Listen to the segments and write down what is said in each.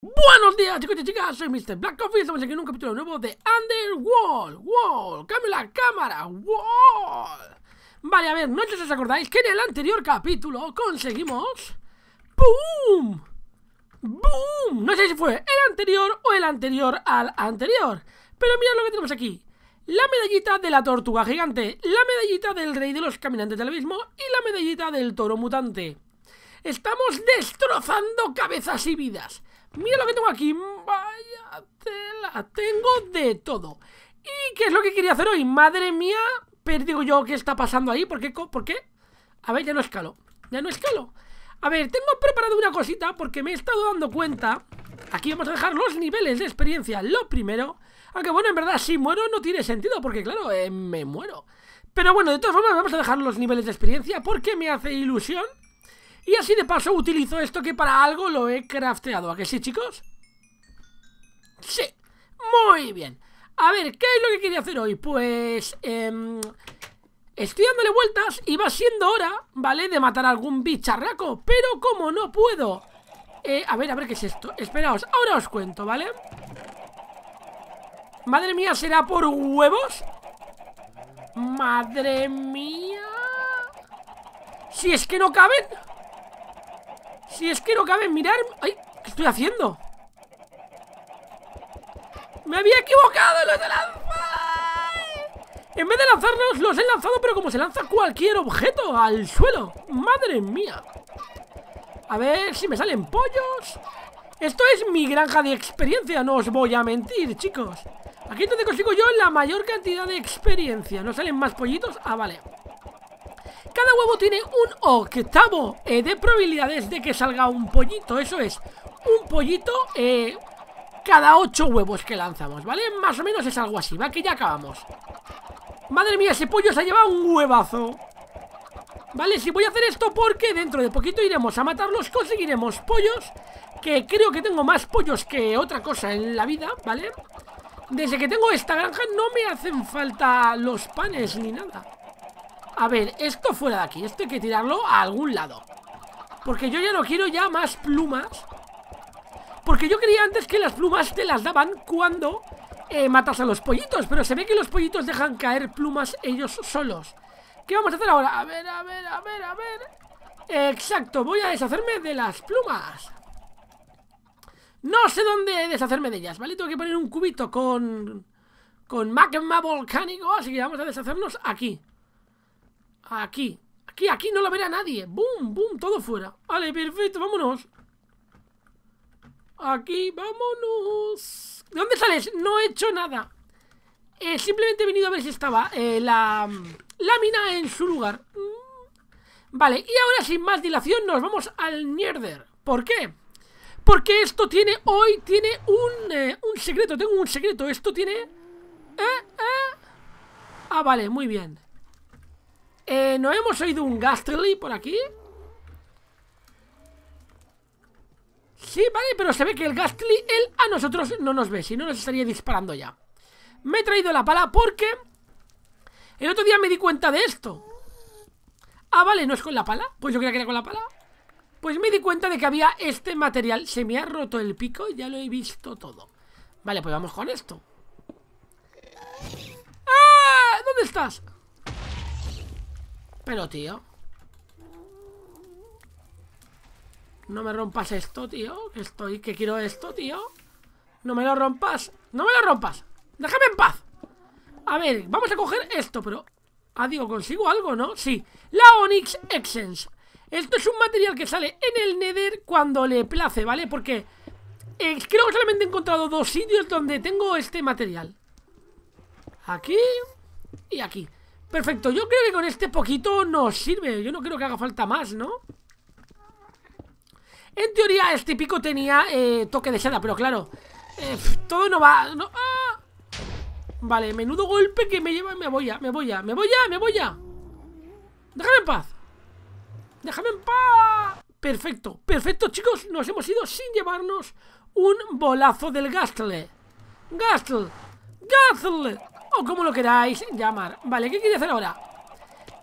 Buenos días chicos y chicas, soy Mr. Black Coffee estamos aquí en un capítulo nuevo de Underworld ¡Wall! cambio la cámara ¡Wall! Vale, a ver, no sé si os acordáis que en el anterior capítulo conseguimos ¡Boom! ¡Boom! No sé si fue el anterior o el anterior al anterior Pero mirad lo que tenemos aquí La medallita de la tortuga gigante La medallita del rey de los caminantes del abismo Y la medallita del toro mutante Estamos destrozando cabezas y vidas Mira lo que tengo aquí. Vaya tela. Tengo de todo. ¿Y qué es lo que quería hacer hoy? Madre mía. Pero digo yo, ¿qué está pasando ahí? ¿Por qué? ¿Por qué? A ver, ya no escalo. Ya no escalo. A ver, tengo preparado una cosita porque me he estado dando cuenta. Aquí vamos a dejar los niveles de experiencia. Lo primero. Aunque bueno, en verdad, si muero no tiene sentido porque claro, eh, me muero. Pero bueno, de todas formas vamos a dejar los niveles de experiencia porque me hace ilusión y así de paso utilizo esto que para algo lo he crafteado. ¿A que sí, chicos? Sí. Muy bien. A ver, ¿qué es lo que quería hacer hoy? Pues... Em, estoy dándole vueltas y va siendo hora, ¿vale? De matar a algún bicharraco. Pero como no puedo... Eh, a ver, a ver qué es esto. Esperaos, ahora os cuento, ¿vale? Madre mía, ¿será por huevos? Madre mía... Si es que no caben... Si es que no cabe mirar... ¡Ay! ¿Qué estoy haciendo? ¡Me había equivocado! ¡Los he lanzado! En vez de lanzarnos, los he lanzado Pero como se lanza cualquier objeto al suelo ¡Madre mía! A ver si me salen pollos Esto es mi granja de experiencia No os voy a mentir, chicos Aquí es donde consigo yo la mayor cantidad de experiencia ¿No salen más pollitos? Ah, vale cada huevo tiene un octavo eh, de probabilidades de que salga un pollito. Eso es, un pollito eh, cada ocho huevos que lanzamos, ¿vale? Más o menos es algo así, ¿va? Que ya acabamos. Madre mía, ese pollo se ha llevado un huevazo. Vale, si voy a hacer esto porque dentro de poquito iremos a matarlos, conseguiremos pollos, que creo que tengo más pollos que otra cosa en la vida, ¿vale? Desde que tengo esta granja no me hacen falta los panes ni nada. A ver, esto fuera de aquí Esto hay que tirarlo a algún lado Porque yo ya no quiero ya más plumas Porque yo creía antes que las plumas te las daban cuando eh, matas a los pollitos Pero se ve que los pollitos dejan caer plumas ellos solos ¿Qué vamos a hacer ahora? A ver, a ver, a ver, a ver Exacto, voy a deshacerme de las plumas No sé dónde deshacerme de ellas, ¿vale? Tengo que poner un cubito con... Con magma volcánico Así que vamos a deshacernos aquí Aquí. Aquí, aquí no la verá nadie. Boom, boom, Todo fuera. Vale, perfecto, vámonos. Aquí, vámonos. ¿De dónde sales? No he hecho nada. Eh, simplemente he venido a ver si estaba eh, la mm, lámina en su lugar. Mm. Vale, y ahora sin más dilación nos vamos al Nierder. ¿Por qué? Porque esto tiene, hoy tiene un, eh, un secreto, tengo un secreto, esto tiene... Ah, vale, muy bien. Eh, ¿No hemos oído un Gastly por aquí? Sí, vale, pero se ve que el Gastly, él a nosotros no nos ve, si no nos estaría disparando ya. Me he traído la pala porque el otro día me di cuenta de esto. Ah, vale, ¿no es con la pala? Pues yo creía que era con la pala. Pues me di cuenta de que había este material. Se me ha roto el pico, y ya lo he visto todo. Vale, pues vamos con esto. ¡Ah! ¿Dónde estás? Pero, tío. No me rompas esto, tío. Que estoy, que quiero esto, tío. No me lo rompas. No me lo rompas. Déjame en paz. A ver, vamos a coger esto, pero... Ah, digo, consigo algo, ¿no? Sí. La Onyx Essence. Esto es un material que sale en el Nether cuando le place, ¿vale? Porque eh, creo que solamente he encontrado dos sitios donde tengo este material. Aquí y aquí. Perfecto, yo creo que con este poquito nos sirve. Yo no creo que haga falta más, ¿no? En teoría, este pico tenía eh, toque de seda, pero claro, eh, todo no va... Ah. Vale, menudo golpe que me lleva... Me voy a, me voy a, me voy ya, me voy ya. Déjame en paz. Déjame en paz. Perfecto, perfecto, chicos. Nos hemos ido sin llevarnos un bolazo del Gastle. Gastle. Gastle. O como lo queráis llamar Vale, ¿qué quiere hacer ahora?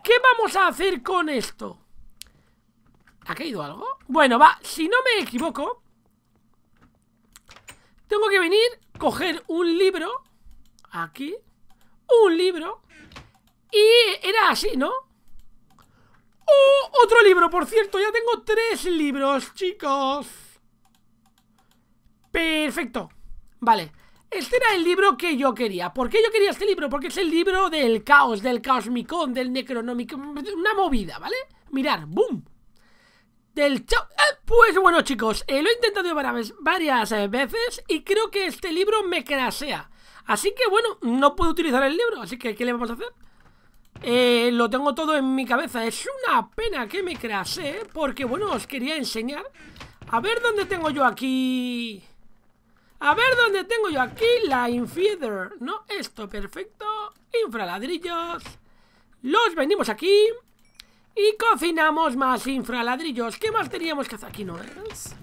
¿Qué vamos a hacer con esto? ¿Ha caído algo? Bueno, va, si no me equivoco Tengo que venir, coger un libro Aquí Un libro Y era así, ¿no? ¡Oh! Otro libro, por cierto Ya tengo tres libros, chicos Perfecto Vale este era el libro que yo quería. ¿Por qué yo quería este libro? Porque es el libro del caos, del caosmicón, del necronomicon, una movida, ¿vale? Mirar, ¡boom! Del chao. Ah, pues bueno, chicos, eh, lo he intentado varias eh, veces y creo que este libro me crasea. Así que bueno, no puedo utilizar el libro, así que ¿qué le vamos a hacer? Eh, lo tengo todo en mi cabeza. Es una pena que me crasee, porque bueno, os quería enseñar. A ver dónde tengo yo aquí... A ver dónde tengo yo aquí la Infeather. No, esto, perfecto. Infraladrillos. Los vendimos aquí. Y cocinamos más infraladrillos. ¿Qué más teníamos que hacer? Aquí no es.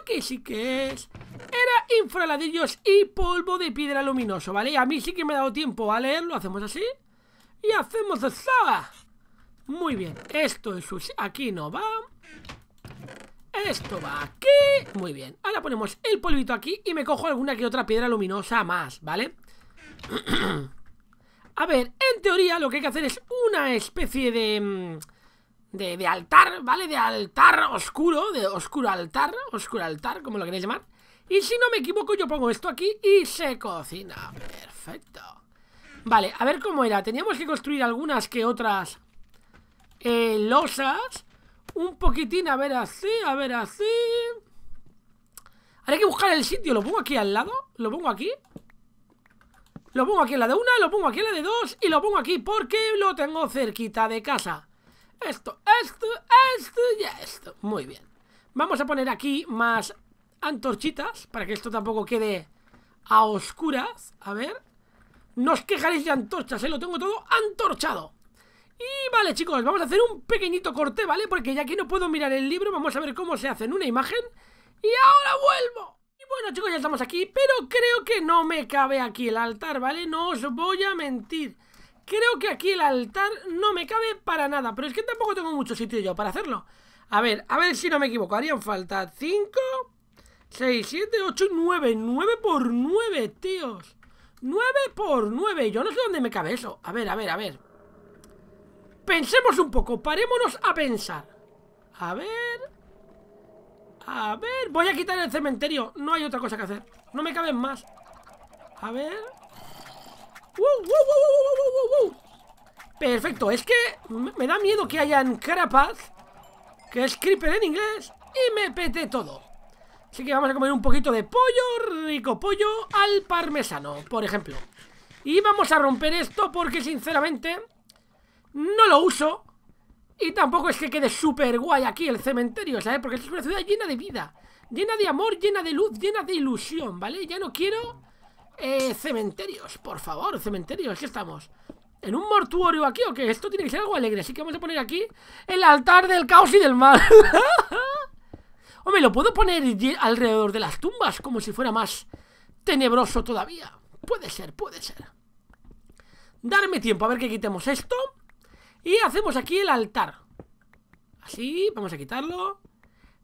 Aquí sí que es. Era infraladrillos y polvo de piedra luminoso, ¿vale? A mí sí que me ha dado tiempo a leerlo. Hacemos así. Y hacemos saba. Muy bien. Esto es Aquí no va. Esto va aquí. Muy bien. Ahora ponemos el polvito aquí y me cojo alguna que otra piedra luminosa más, ¿vale? A ver, en teoría lo que hay que hacer es una especie mm, de... De, altar, ¿vale? De altar oscuro, de oscuro altar, oscuro altar, como lo queréis llamar. Y si no me equivoco, yo pongo esto aquí y se cocina. Perfecto. Vale, a ver cómo era. Teníamos que construir algunas que otras eh, losas un poquitín, a ver así, a ver así. Haré que buscar el sitio. Lo pongo aquí al lado. Lo pongo aquí. Lo pongo aquí en la de una, lo pongo aquí en la de dos y lo pongo aquí porque lo tengo cerquita de casa. Esto, esto, esto y esto. Muy bien. Vamos a poner aquí más antorchitas para que esto tampoco quede a oscuras. A ver. No os quejaréis de antorchas, ¿eh? Lo tengo todo antorchado. Y vale chicos, vamos a hacer un pequeñito corte, ¿vale? Porque ya que no puedo mirar el libro, vamos a ver cómo se hace en una imagen Y ahora vuelvo Y bueno chicos, ya estamos aquí, pero creo que no me cabe aquí el altar, ¿vale? No os voy a mentir Creo que aquí el altar no me cabe para nada, pero es que tampoco tengo mucho sitio yo para hacerlo A ver, a ver si no me equivoco, harían falta 5, 6, 7, 8 9 9 por 9, tíos 9 por 9, yo no sé dónde me cabe eso A ver, a ver, a ver Pensemos un poco, parémonos a pensar. A ver... A ver... Voy a quitar el cementerio. No hay otra cosa que hacer. No me caben más. A ver... Perfecto, es que me da miedo que hayan carapaz, que es creeper en inglés, y me pete todo. Así que vamos a comer un poquito de pollo, rico pollo, al parmesano, por ejemplo. Y vamos a romper esto porque, sinceramente, no lo uso. Y tampoco es que quede súper guay aquí el cementerio, ¿sabes? Porque es una ciudad llena de vida, llena de amor, llena de luz, llena de ilusión, ¿vale? Ya no quiero eh, cementerios, por favor, cementerios, ¿qué estamos? ¿En un mortuorio aquí o qué? Esto tiene que ser algo alegre, así que vamos a poner aquí el altar del caos y del mal. me lo puedo poner alrededor de las tumbas como si fuera más tenebroso todavía. Puede ser, puede ser. Darme tiempo a ver que quitemos esto. Y hacemos aquí el altar Así, vamos a quitarlo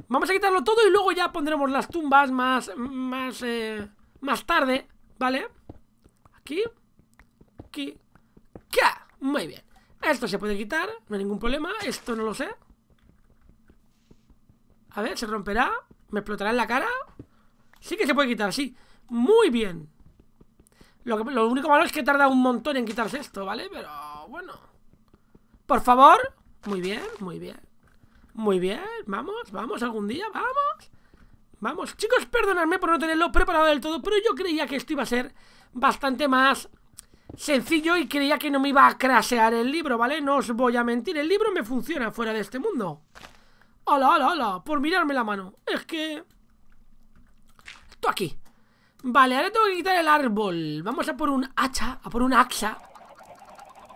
Vamos a quitarlo todo y luego ya pondremos las tumbas más... Más, eh, más tarde, ¿vale? Aquí Aquí ya, Muy bien Esto se puede quitar, no hay ningún problema Esto no lo sé A ver, se romperá Me explotará en la cara Sí que se puede quitar, sí Muy bien lo, lo único malo es que tarda un montón en quitarse esto, ¿vale? Pero bueno por favor. Muy bien, muy bien. Muy bien, vamos, vamos algún día, vamos. Vamos, chicos, perdonadme por no tenerlo preparado del todo, pero yo creía que esto iba a ser bastante más sencillo y creía que no me iba a crasear el libro, ¿vale? No os voy a mentir, el libro me funciona fuera de este mundo. Hola, hola, hola, por mirarme la mano. Es que... Esto aquí. Vale, ahora tengo que quitar el árbol. Vamos a por un hacha, a por un axa.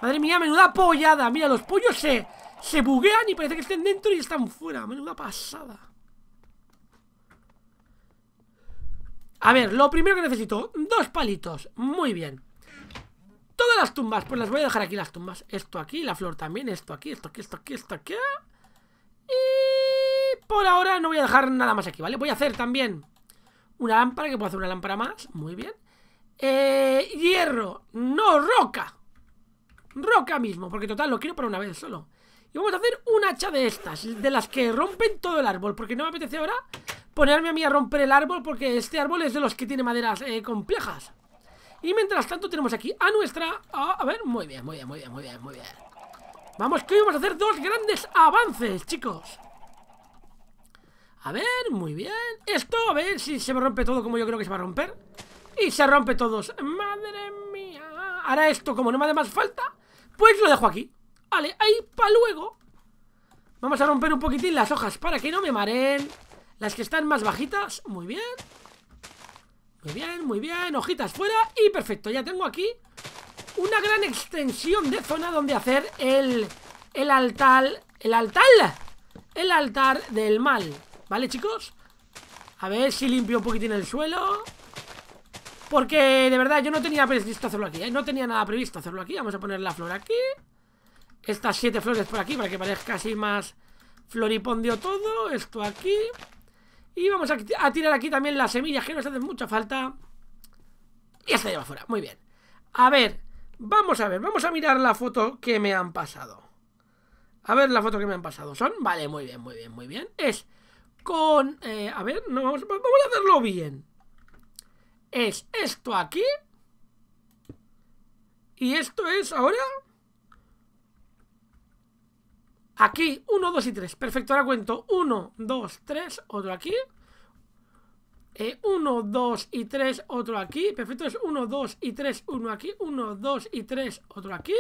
Madre mía, menuda pollada. Mira, los pollos se, se buguean y parece que estén dentro y están fuera. Menuda pasada. A ver, lo primero que necesito, dos palitos. Muy bien. Todas las tumbas, pues las voy a dejar aquí las tumbas. Esto aquí, la flor también, esto aquí, esto aquí, esto aquí, esto aquí. Y por ahora no voy a dejar nada más aquí, ¿vale? Voy a hacer también una lámpara, que puedo hacer una lámpara más. Muy bien. Eh, hierro, no roca. Roca mismo, porque total, lo quiero para una vez solo. Y vamos a hacer un hacha de estas, de las que rompen todo el árbol, porque no me apetece ahora ponerme a mí a romper el árbol, porque este árbol es de los que tiene maderas eh, complejas. Y mientras tanto tenemos aquí a nuestra... a ver, muy bien, muy bien, muy bien, muy bien, muy bien. Vamos, que hoy vamos a hacer dos grandes avances, chicos. A ver, muy bien. Esto, a ver si se me rompe todo como yo creo que se va a romper. Y se rompe todos. Madre mía. Ahora esto, como no me hace más falta, pues lo dejo aquí Vale, ahí para luego Vamos a romper un poquitín las hojas para que no me mareen Las que están más bajitas Muy bien Muy bien, muy bien, hojitas fuera Y perfecto, ya tengo aquí Una gran extensión de zona donde hacer el... El altar... El altar El altar del mal ¿Vale, chicos? A ver si limpio un poquitín el suelo porque de verdad yo no tenía previsto hacerlo aquí, ¿eh? No tenía nada previsto hacerlo aquí Vamos a poner la flor aquí Estas siete flores por aquí para que parezca así más floripondio todo Esto aquí Y vamos a, tirar aquí también las semillas que nos hacen mucha falta Y esta lleva fuera, muy bien A ver, vamos a ver, vamos a mirar la foto que me han pasado A ver la foto que me han pasado, ¿son? Vale, muy bien, muy bien, muy bien Es con... Eh, a ver, no, vamos a hacerlo bien es esto aquí. Y esto es ahora... Aquí, 1, 2 y 3. Perfecto, ahora cuento 1, 2, 3, otro aquí. 1, eh, 2 y 3, otro aquí. Perfecto, es 1, 2 y 3, 1 aquí. 1, 2 y 3, otro aquí.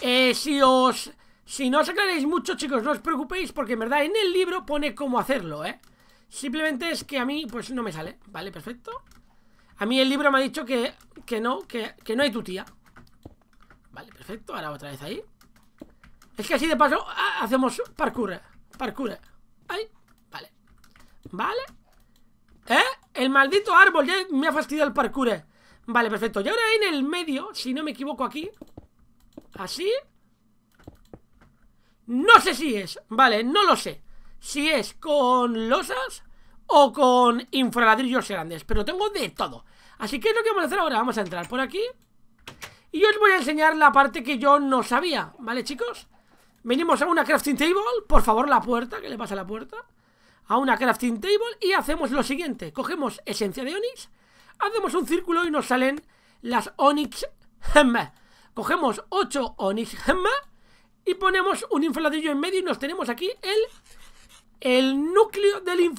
Eh, si os... Si no os aclaréis mucho, chicos, no os preocupéis porque en verdad en el libro pone cómo hacerlo, ¿eh? Simplemente es que a mí, pues no me sale. Vale, perfecto. A mí el libro me ha dicho que, no, que, no hay tu tía. Vale, perfecto. Ahora otra vez ahí. Es que así de paso ah, hacemos parkour. Parkour. Ahí. Vale. Vale. ¿Eh? El maldito árbol ya me ha fastidiado el parkour. Vale, perfecto. Y ahora en el medio, si no me equivoco aquí. Así. No sé si es. Vale, no lo sé si es con losas o con infraladrillos grandes, pero tengo de todo. Así que es lo que vamos a hacer ahora, vamos a entrar por aquí y os voy a enseñar la parte que yo no sabía, ¿vale chicos? Venimos a una crafting table, por favor la puerta, que le pasa a la puerta? A una crafting table y hacemos lo siguiente, cogemos esencia de onix, hacemos un círculo y nos salen las onix gemma. Cogemos 8 onix gemma y ponemos un infraladrillo en medio y nos tenemos aquí el el núcleo del,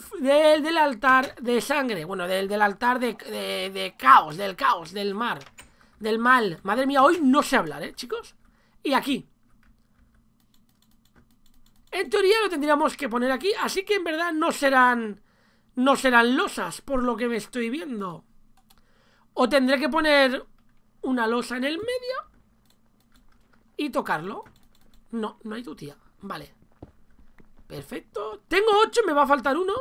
del, altar de sangre, bueno, del, altar de, caos, del caos, del mar, del mal. Madre mía, hoy no sé hablar, ¿eh, chicos? Y aquí. En teoría lo tendríamos que poner aquí, así que en verdad no serán, no serán losas, por lo que me estoy viendo. O tendré que poner una losa en el medio y tocarlo. No, no hay tu tía. Vale. Perfecto. Tengo ocho, me va a faltar uno.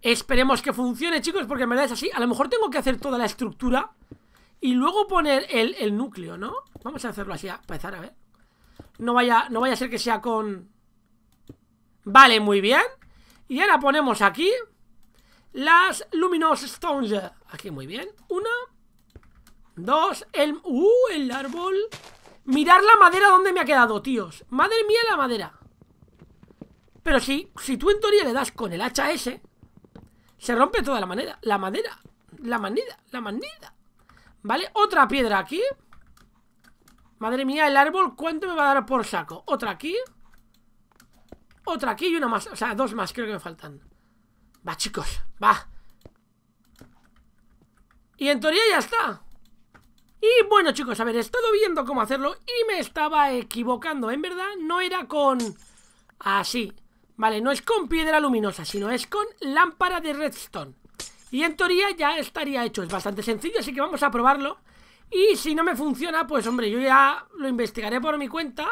Esperemos que funcione, chicos, porque en verdad es así. A lo mejor tengo que hacer toda la estructura y luego poner el, núcleo, ¿no? Vamos a hacerlo así, a empezar a ver. No vaya, no vaya a ser que sea con... Vale, muy bien. Y ahora ponemos aquí las Luminous Stones. Aquí, muy bien. Una, dos, el... ¡Uh! El árbol. Mirar la madera donde me ha quedado, tíos. Madre mía, la madera. Pero sí, si tú en teoría le das con el hacha ese, se rompe toda la manera. La madera. La manida. La manida. ¿Vale? Otra piedra aquí. Madre mía, el árbol, ¿cuánto me va a dar por saco? Otra aquí. Otra aquí y una más. O sea, dos más creo que me faltan. Va, chicos. Va. Y en teoría ya está. Y bueno, chicos, a ver, he estado viendo cómo hacerlo y me estaba equivocando. En verdad, no era con... Así. Vale, no es con piedra luminosa, sino es con lámpara de redstone. Y en teoría ya estaría hecho, es bastante sencillo, así que vamos a probarlo. Y si no me funciona, pues hombre, yo ya lo investigaré por mi cuenta.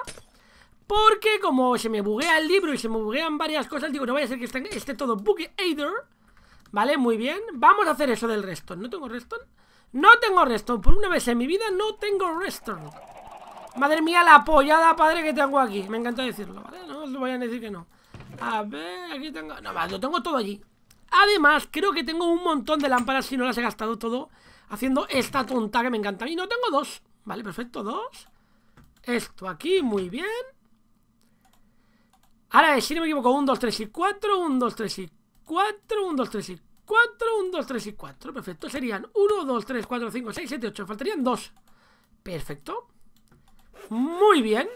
Porque como se me buguea el libro y se me buguean varias cosas, digo, no vaya a ser que esté, todo bugueader. Vale, muy bien. Vamos a hacer eso del redstone. ¿No tengo redstone? No tengo redstone. Por una vez en mi vida no tengo redstone. Madre mía, la apoyada padre que tengo aquí. Me encanta decirlo, ¿vale? No os voy a decir que no. A ver, aquí tengo... No más, lo tengo todo allí. Además, creo que tengo un montón de lámparas si no las he gastado todo haciendo esta tonta que me encanta Y No, tengo dos. Vale, perfecto, dos. Esto aquí, muy bien. Ahora, si no me equivoco, 1, 2, 3 y 4, 1, 2, 3 y 4, 1, 2, 3 y 4, 1, 2, 3 y 4. Perfecto, serían 1, 2, 3, 4, 5, 6, 7, 8. Faltarían dos. Perfecto. Muy bien.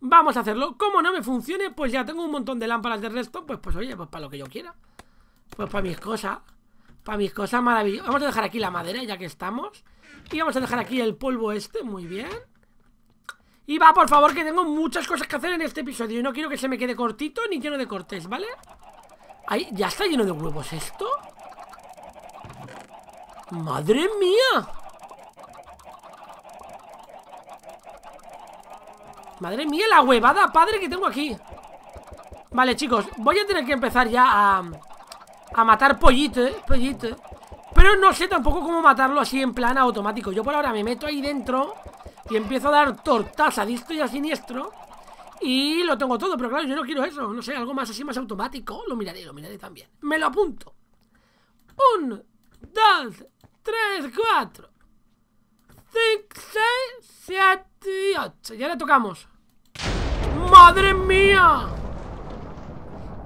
Vamos a hacerlo. Como no me funcione, pues ya tengo un montón de lámparas de resto Pues, pues oye, pues para lo que yo quiera. Pues para mis cosas. Para mis cosas maravillosas. Vamos a dejar aquí la madera, ya que estamos. Y vamos a dejar aquí el polvo este, muy bien. Y va, por favor, que tengo muchas cosas que hacer en este episodio. Y no quiero que se me quede cortito ni lleno de cortes, ¿vale? Ahí, ¿ya está lleno de huevos esto? ¡Madre mía! Madre mía, la huevada, padre, que tengo aquí Vale, chicos, voy a tener que empezar ya a... A matar pollito, eh, pollito Pero no sé tampoco cómo matarlo así en plan automático Yo por ahora me meto ahí dentro Y empiezo a dar tortas a disto y a siniestro Y lo tengo todo, pero claro, yo no quiero eso No sé, algo más así, más automático Lo miraré, lo miraré también Me lo apunto Un, dos, tres, cuatro 6, 6, 7 8. Ya le tocamos. ¡Madre mía!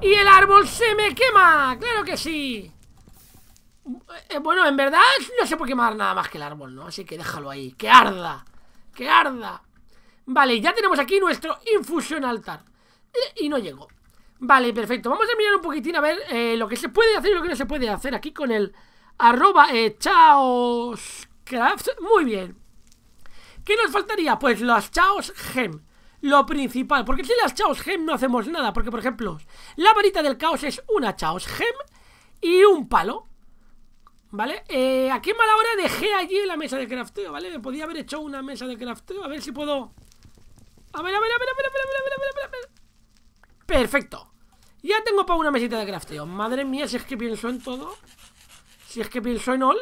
¡Y el árbol se me quema! ¡Claro que sí! Eh, eh, bueno, en verdad no se puede quemar nada más que el árbol, ¿no? Así que déjalo ahí. ¡Que arda! ¡Que arda! Vale, ya tenemos aquí nuestro infusión altar. Eh, y, no llegó Vale, perfecto. Vamos a mirar un poquitín a ver lo que se puede hacer y lo que no se puede hacer aquí con el arroba chaos Craft, Muy bien. ¿Qué nos faltaría? Pues las Chaos Gem. Lo principal. Porque sin las Chaos Gem no hacemos nada. Porque, por ejemplo, la varita del caos es una Chaos Gem y un palo. ¿Vale? Eh, qué mala hora dejé allí la mesa de crafteo, ¿vale? Me podía haber hecho una mesa de crafteo. A ver si puedo... A ver, a ver, a ver, a ver, a ver, a ver, a ver, a ver, a ver. Perfecto. Ya tengo para una mesita de crafteo. Madre mía, si es que pienso en todo. Si es que pienso en all.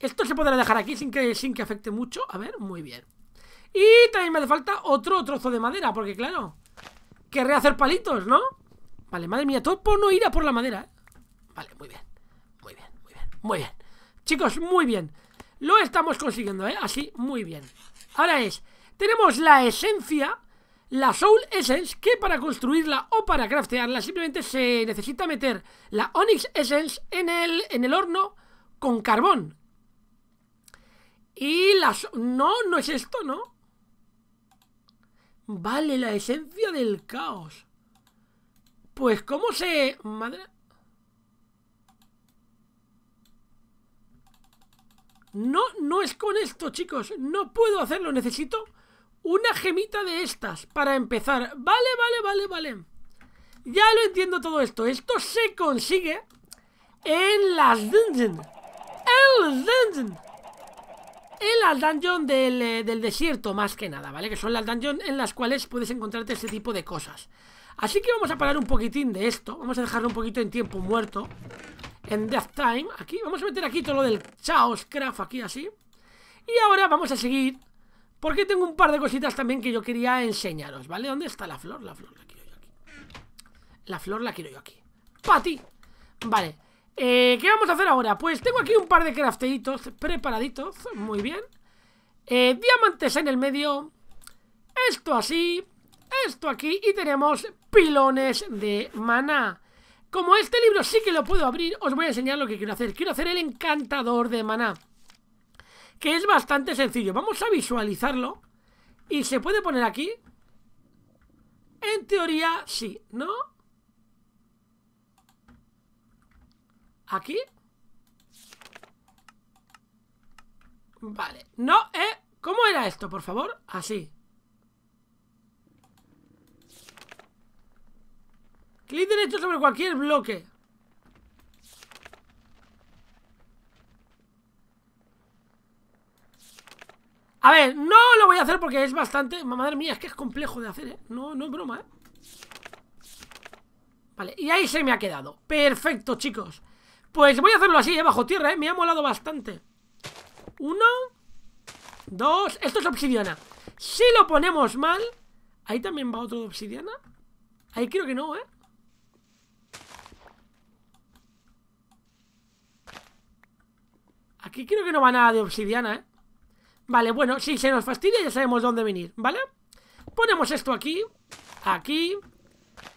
Esto se podrá dejar aquí sin que, sin que afecte mucho. A ver, muy bien. Y también me hace falta otro trozo de madera, porque claro, querré hacer palitos, ¿no? Vale, madre mía, todo por no ir a por la madera. ¿eh? Vale, muy bien, muy bien, muy bien, muy bien. Chicos, muy bien. Lo estamos consiguiendo, ¿eh? Así, muy bien. Ahora es, tenemos la esencia, la Soul Essence, que para construirla o para craftearla simplemente se necesita meter la Onyx Essence en el, en el horno con carbón, y las... No, no es esto, ¿no? Vale, la esencia del caos. Pues, ¿cómo se...? Madre... No, no es con esto, chicos. No puedo hacerlo. Necesito una gemita de estas para empezar. Vale, vale, vale, vale. Ya lo entiendo todo esto. Esto se consigue en las dungeons. En las en las dungeon eh, del, desierto, más que nada, ¿vale? Que son las dungeons en las cuales puedes encontrarte ese tipo de cosas. Así que vamos a parar un poquitín de esto. Vamos a dejarlo un poquito en tiempo muerto. En Death Time. Aquí, vamos a meter aquí todo lo del Chaos Craft, aquí así. Y ahora vamos a seguir. Porque tengo un par de cositas también que yo quería enseñaros, ¿vale? ¿Dónde está la flor? La flor la quiero yo aquí. La flor la quiero yo aquí. ¡Pati! Vale. Eh, ¿Qué vamos a hacer ahora? Pues tengo aquí un par de crafteitos preparaditos, muy bien. Eh, diamantes en el medio, esto así, esto aquí y tenemos pilones de maná. Como este libro sí que lo puedo abrir, os voy a enseñar lo que quiero hacer. Quiero hacer el encantador de maná, que es bastante sencillo. Vamos a visualizarlo y se puede poner aquí. En teoría sí, ¿no? ¿Aquí? Vale. No, ¿eh? ¿Cómo era esto, por favor? Así. Clic derecho sobre cualquier bloque. A ver, no lo voy a hacer porque es bastante... Madre mía, es que es complejo de hacer, ¿eh? No, no es broma, ¿eh? Vale, y ahí se me ha quedado. Perfecto, chicos. Pues voy a hacerlo así, ¿eh? bajo tierra, ¿eh? Me ha molado bastante. Uno. Dos. Esto es obsidiana. Si lo ponemos mal... Ahí también va otro de obsidiana. Ahí creo que no, ¿eh? Aquí creo que no va nada de obsidiana, ¿eh? Vale, bueno, si se nos fastidia ya sabemos dónde venir, ¿vale? Ponemos esto aquí, aquí,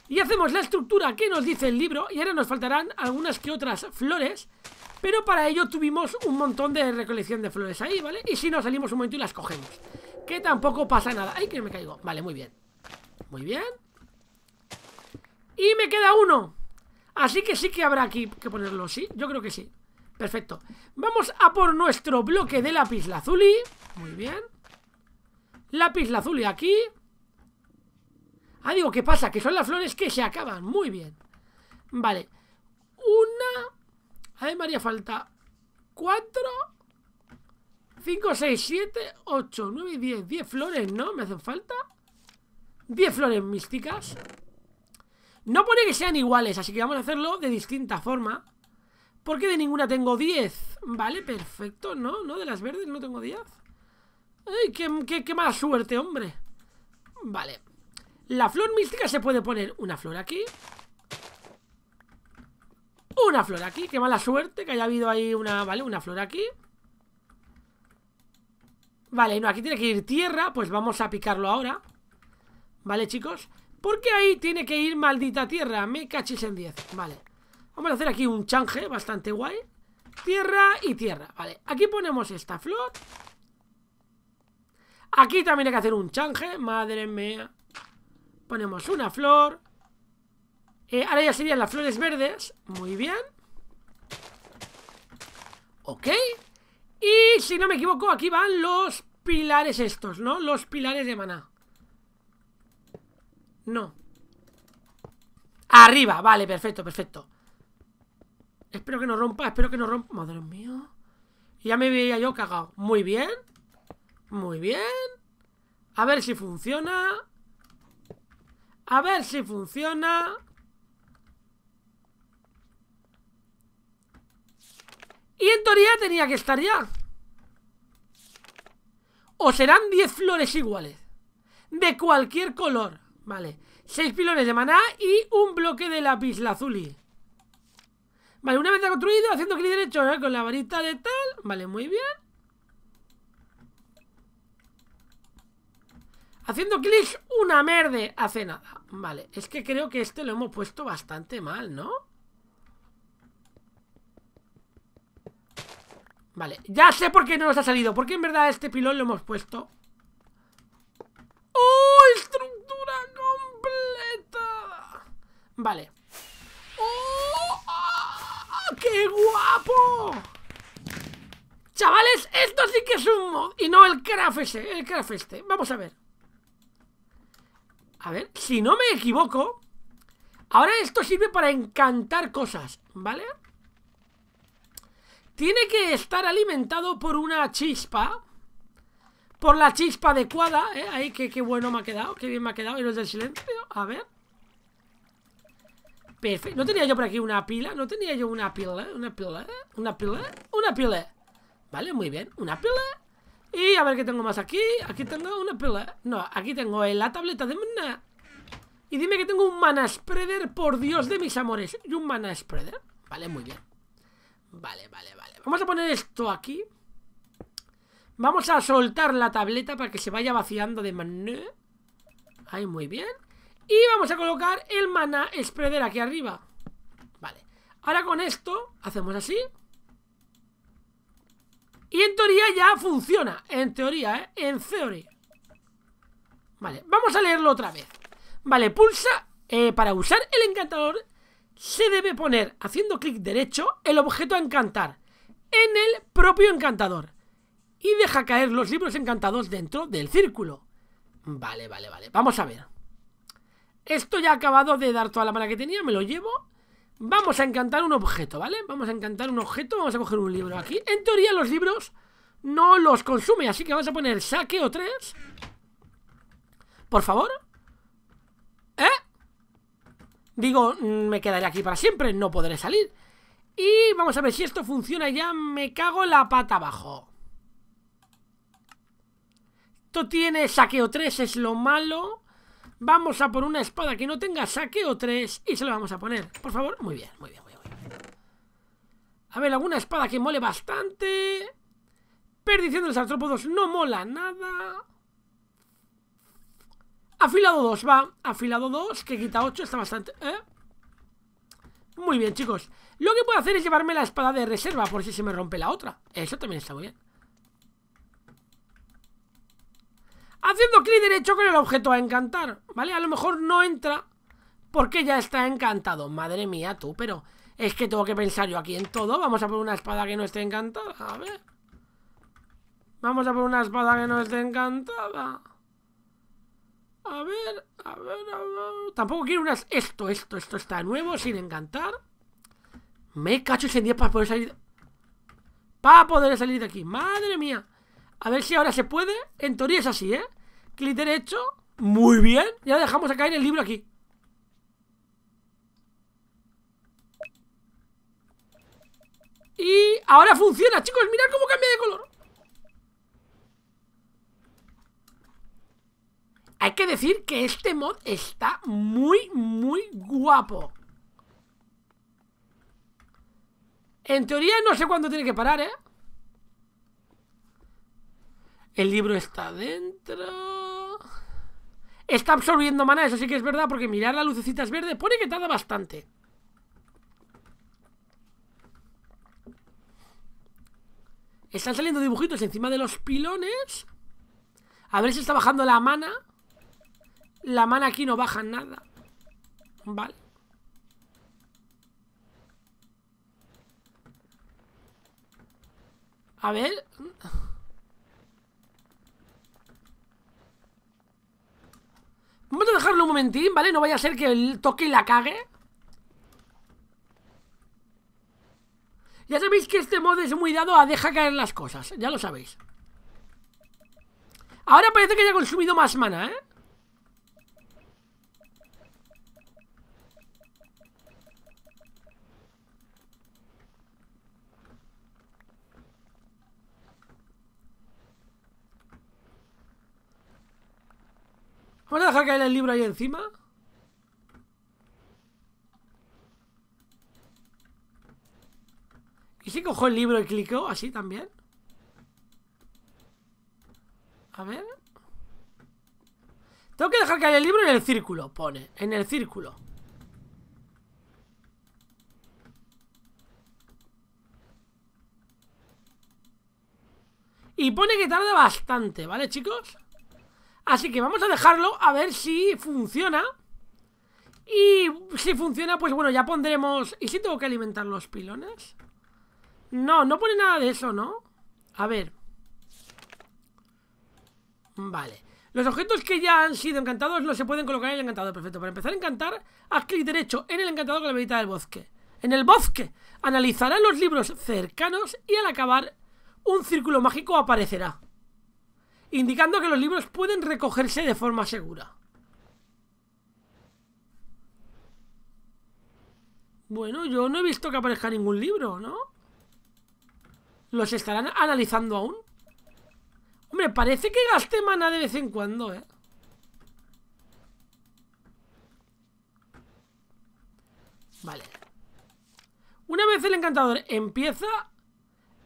y hacemos la estructura que nos dice el libro y ahora nos faltarán algunas que otras flores Pero para ello tuvimos un montón de recolección de flores ahí, ¿vale? Y si no salimos un momento y las cogemos Que tampoco pasa nada ¡Ay, que me caigo! Vale, muy bien Muy bien Y me queda uno Así que sí que habrá aquí que ponerlo, ¿sí? Yo creo que sí Perfecto Vamos a por nuestro bloque de lápiz lazuli Muy bien Lápiz lazuli aquí Ah, digo, ¿qué pasa? Que son las flores que se acaban. Muy bien. Vale. Una. A ver, María, falta. Cuatro. Cinco, seis, siete, ocho, nueve, diez. Diez flores, ¿no? ¿Me hacen falta? Diez flores místicas. No pone que sean iguales, así que vamos a hacerlo de distinta forma. Porque de ninguna tengo diez? Vale, perfecto, ¿no? ¿No? De las verdes no tengo diez ¡Ay, qué, qué, qué mala suerte, hombre! Vale. La flor mística se puede poner una flor aquí. Una flor aquí. Qué mala suerte que haya habido ahí una... Vale, una flor aquí. Vale, no, aquí tiene que ir tierra. Pues vamos a picarlo ahora. Vale, chicos. Porque ahí tiene que ir maldita tierra. Me cachis en 10. Vale. Vamos a hacer aquí un change bastante guay. Tierra y tierra. Vale, aquí ponemos esta flor. Aquí también hay que hacer un change. Madre mía. Ponemos una flor. Eh, ahora ya serían las flores verdes. Muy bien. Ok. Y si no me equivoco, aquí van los pilares estos, ¿no? Los pilares de maná. No. Arriba, vale, perfecto, perfecto. Espero que no rompa, espero que no rompa. Madre mía. Ya me veía yo cagado. Muy bien. Muy bien. A ver si funciona. A ver si funciona. Y en teoría tenía que estar ya. O serán 10 flores iguales. De cualquier color. Vale. 6 pilones de maná y un bloque de lápiz lazuli. Vale, una vez construido, haciendo clic derecho ¿eh? con la varita de tal. Vale, muy bien. Haciendo clic, una merde, hace nada. Vale, es que creo que este lo hemos puesto bastante mal, ¿no? Vale, ya sé por qué no nos ha salido, porque en verdad este pilón lo hemos puesto... ¡Oh, estructura completa! Vale. ¡Oh! Ah, ¡Qué guapo! Chavales, esto sí que es un mod y no el craft el craft este. Vamos a ver. A ver, si no me equivoco, ahora esto sirve para encantar cosas, ¿vale? Tiene que estar alimentado por una chispa. Por la chispa adecuada, ¿eh? Ahí, qué, bueno me ha quedado, qué bien me ha quedado. es del silencio, a ver. Perfecto. No tenía yo por aquí una pila. No tenía yo una pila. Una pila. Una pila. Una pila. Vale, muy bien. Una pila. Y a ver qué tengo más aquí. Aquí tengo una pila. No, aquí tengo eh, la tableta de mana. Y dime que tengo un mana spreader, por Dios de mis amores. Y un mana spreader. Vale, muy bien. Vale, vale, vale. Vamos a poner esto aquí. Vamos a soltar la tableta para que se vaya vaciando de mana Ahí, muy bien. Y vamos a colocar el mana spreader aquí arriba. Vale. Ahora con esto hacemos así. Y en teoría ya funciona. En teoría, ¿eh? En teoría. Vale, vamos a leerlo otra vez. Vale, pulsa. Eh, para usar el encantador se debe poner, haciendo clic derecho, el objeto a encantar en el propio encantador. Y deja caer los libros encantados dentro del círculo. Vale, vale, vale. Vamos a ver. Esto ya ha acabado de dar toda la mano que tenía, me lo llevo. Vamos a encantar un objeto, ¿vale? Vamos a encantar un objeto, vamos a coger un libro aquí En teoría los libros no los consume, así que vamos a poner saqueo 3 Por favor ¿Eh? Digo, mm, me quedaré aquí para siempre, no podré salir Y vamos a ver si esto funciona ya, me cago la pata abajo Esto tiene saqueo 3, es lo malo Vamos a por una espada que no tenga saqueo 3 y se la vamos a poner. Por favor, muy bien, muy bien, muy bien. A ver, alguna espada que mole bastante. Perdición de los artrópodos no mola nada. Afilado 2, va. Afilado 2, que quita 8, está bastante... ¿eh? Muy bien, chicos. Lo que puedo hacer es llevarme la espada de reserva por si se me rompe la otra. Eso también está muy bien. Haciendo clic derecho con el objeto a encantar, ¿vale? A lo mejor no entra porque ya está encantado. Madre mía, tú, pero es que tengo que pensar yo aquí en todo. Vamos a poner una espada que no esté encantada, a ver. Vamos a poner una espada que no esté encantada. A ver, a ver, a ver. Tampoco quiero unas... Esto, esto, esto está nuevo, sin encantar. Me cacho ese 10 para poder salir... Para poder salir de aquí. Madre mía. A ver si ahora se puede. En teoría es así, ¿eh? Clic derecho. Muy bien. Ya dejamos caer el libro aquí. Y ahora funciona, chicos. Mirad cómo cambia de color. Hay que decir que este mod está muy, muy guapo. En teoría no sé cuándo tiene que parar, ¿eh? El libro está dentro. Está absorbiendo mana, eso sí que es verdad, porque mirar lucecita es verde, pone que tarda bastante. Están saliendo dibujitos encima de los pilones. A ver si está bajando la mana. La mana aquí no baja nada. Vale. A ver... Vamos a dejarlo un momentín, ¿vale? No vaya a ser que el toque la cague. Ya sabéis que este mod es muy dado a dejar caer las cosas, ya lo sabéis. Ahora parece que haya consumido más mana, ¿eh? Vamos a dejar caer el libro ahí encima. ¿Y si cojo el libro y clico así también? A ver. Tengo que dejar caer el libro en el círculo, pone. En el círculo. Y pone que tarda bastante, ¿vale, chicos? Así que vamos a dejarlo a ver si funciona. Y si funciona, pues bueno, ya pondremos... ¿Y si tengo que alimentar los pilones? No, no pone nada de eso, ¿no? A ver. Vale. Los objetos que ya han sido encantados no se pueden colocar en el encantador. Perfecto. Para empezar a encantar, haz clic derecho en el encantador con la velita del bosque. En el bosque. Analizará los libros cercanos y al acabar, un círculo mágico aparecerá indicando que los libros pueden recogerse de forma segura. Bueno, yo no he visto que aparezca ningún libro, ¿no? ¿Los estarán analizando aún? Hombre, parece que gaste mana de vez en cuando, ¿eh? Vale. Una vez el encantador empieza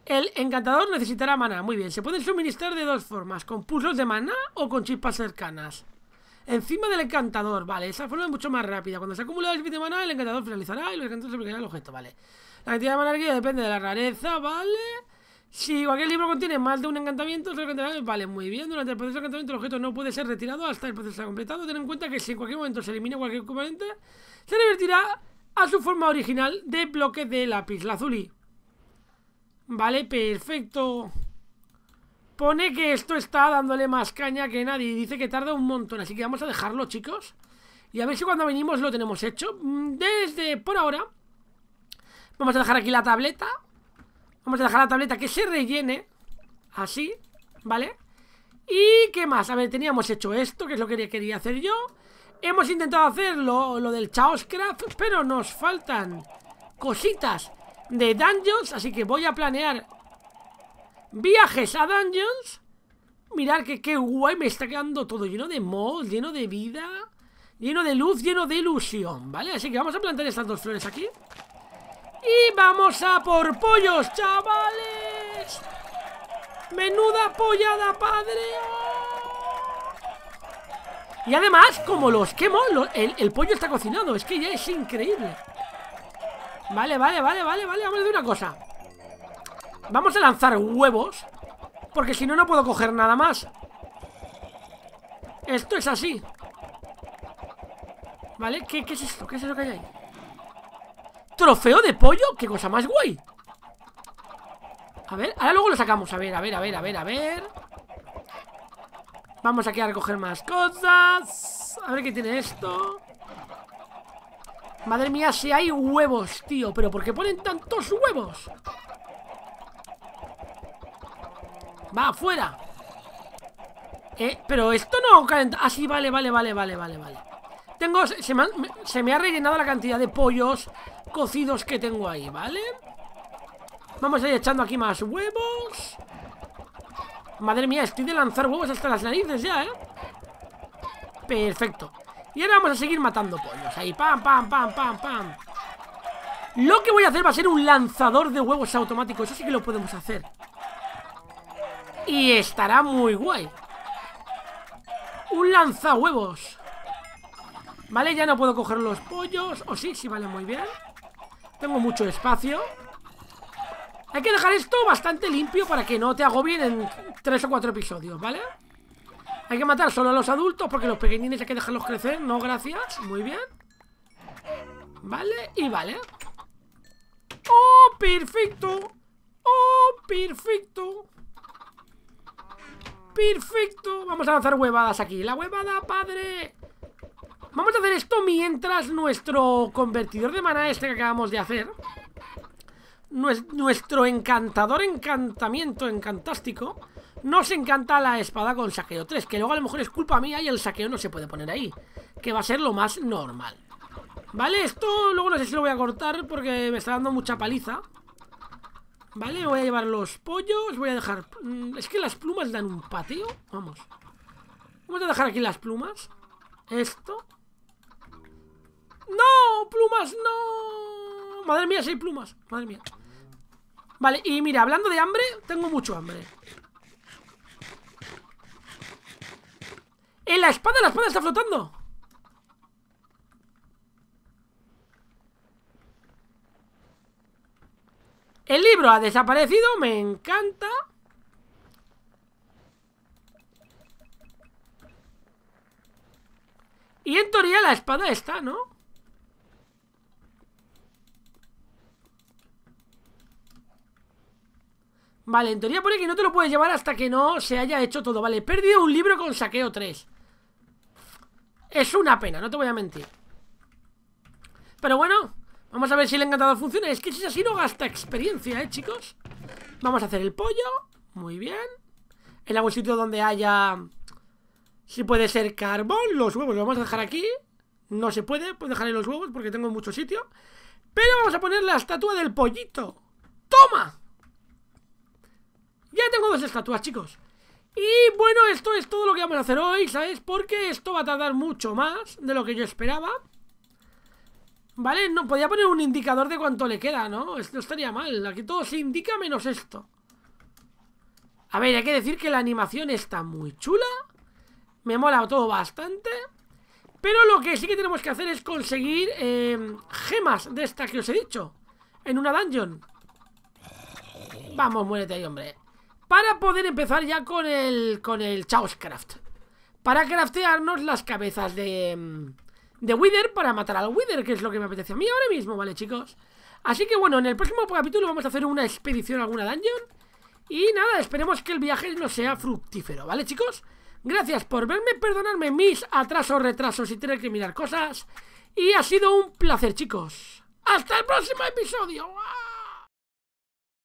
el encantador necesitará maná. Muy bien, se puede suministrar de dos formas, con pulsos de maná o con chispas cercanas. Encima del encantador, vale, esa forma es mucho más rápida. Cuando se acumula el suficiente de maná, el encantador finalizará y el encantador se el objeto, vale. La cantidad de maná que depende de la rareza, vale. Si cualquier libro contiene más de un encantamiento, se encantará. Vale, muy bien. Durante el proceso de encantamiento, el objeto no puede ser retirado hasta el proceso sea completado. Ten en cuenta que si en cualquier momento se elimina cualquier componente, se revertirá a su forma original de bloque de lápiz azulí Vale, perfecto. Pone que esto está dándole más caña que nadie. Dice que tarda un montón, así que vamos a dejarlo, chicos. Y a ver si cuando venimos lo tenemos hecho. Mm, desde por ahora. Vamos a dejar aquí la tableta. Vamos a dejar la tableta que se rellene. Así, ¿vale? ¿Y qué más? A ver, teníamos hecho esto, que es lo que quería hacer yo. Hemos intentado hacer lo, lo del Chaoscraft, pero nos faltan cositas de dungeons, así que voy a planear viajes a dungeons. Mirad que qué guay me está quedando todo lleno de mod, lleno de vida, lleno de luz, lleno de ilusión, ¿vale? Así que vamos a plantar estas dos flores aquí. Y vamos a por pollos, chavales. Menuda pollada, padre. Y además, como los quemo, el pollo está cocinado. Es que ya es increíble. Vale, vale, vale, vale, vale, vamos a de una cosa Vamos a lanzar huevos Porque si no, no puedo coger nada más Esto es así ¿Vale? ¿Qué, qué es esto? ¿Qué es eso que hay ahí? ¿Trofeo de pollo? ¡Qué cosa más guay! A ver, ahora luego lo sacamos A ver, a ver, a ver, a ver, a ver Vamos aquí a recoger más cosas A ver qué tiene esto Madre mía, si hay huevos, tío Pero ¿por qué ponen tantos huevos? Va, fuera eh, pero esto no calenta Así, ah, vale, vale, vale, vale, vale, vale Tengo, se me, se me ha rellenado la cantidad de pollos Cocidos que tengo ahí, ¿vale? Vamos a ir echando aquí más huevos Madre mía, estoy de lanzar huevos hasta las narices ya, ¿eh? Perfecto y ahora vamos a seguir matando pollos Ahí, pam, pam, pam, pam, pam Lo que voy a hacer va a ser un lanzador de huevos automático Eso sí que lo podemos hacer Y estará muy guay Un lanzahuevos Vale, ya no puedo coger los pollos O oh, sí, sí, vale, muy bien Tengo mucho espacio Hay que dejar esto bastante limpio Para que no te bien en tres o cuatro episodios, ¿vale? vale hay que matar solo a los adultos porque los pequeñines hay que dejarlos crecer. No, gracias. Muy bien. Vale, y vale. ¡Oh, perfecto! ¡Oh, perfecto! ¡Perfecto! Vamos a lanzar huevadas aquí. ¡La huevada, padre! Vamos a hacer esto mientras nuestro convertidor de mana este que acabamos de hacer nuestro encantador encantamiento encantástico nos encanta la espada con saqueo 3, que luego a lo mejor es culpa mía y el saqueo no se puede poner ahí. Que va a ser lo más normal. ¿Vale? Esto luego no sé si lo voy a cortar porque me está dando mucha paliza. ¿Vale? voy a llevar los pollos, voy a dejar... Mm, es que las plumas dan un patio. Vamos. Vamos a dejar aquí las plumas. Esto. ¡No! ¡Plumas! ¡No! Madre mía, si hay plumas. Madre mía. Vale, y mira, hablando de hambre, tengo mucho hambre. ¡Eh, la espada! ¡La espada está flotando! El libro ha desaparecido, me encanta. Y en teoría la espada está, ¿no? Vale, en teoría pone que no te lo puedes llevar hasta que no se haya hecho todo Vale, he perdido un libro con saqueo 3 es una pena, no te voy a mentir. Pero bueno, vamos a ver si el encantador funciona. Es que si es así no gasta experiencia, ¿eh, chicos? Vamos a hacer el pollo. Muy bien. En algún sitio donde haya... Si puede ser carbón, los huevos los vamos a dejar aquí. No se puede, pues dejaré los huevos porque tengo mucho sitio. Pero vamos a poner la estatua del pollito. ¡Toma! Ya tengo dos estatuas, chicos. Y bueno, esto es todo lo que vamos a hacer hoy, ¿sabes? Porque esto va a tardar mucho más de lo que yo esperaba. ¿Vale? No, podía poner un indicador de cuánto le queda, ¿no? Esto estaría mal. Aquí todo se indica menos esto. A ver, hay que decir que la animación está muy chula. Me mola todo bastante. Pero lo que sí que tenemos que hacer es conseguir em, gemas de esta que os he dicho. En una dungeon. Vamos, muérete ahí, hombre. Para poder empezar ya con el, con el Chaoscraft. Para craftearnos las cabezas de, mm, de Wither para matar al Wither, que es lo que me apetece a mí ahora mismo, ¿vale, chicos? Así que bueno, en el próximo capítulo vamos a hacer una expedición a alguna dungeon. Y nada, esperemos que el viaje no sea fructífero, ¿vale, chicos? Gracias por verme, perdonarme mis atrasos, retrasos y tener que mirar cosas. Y ha sido un placer, chicos. ¡Hasta el próximo episodio!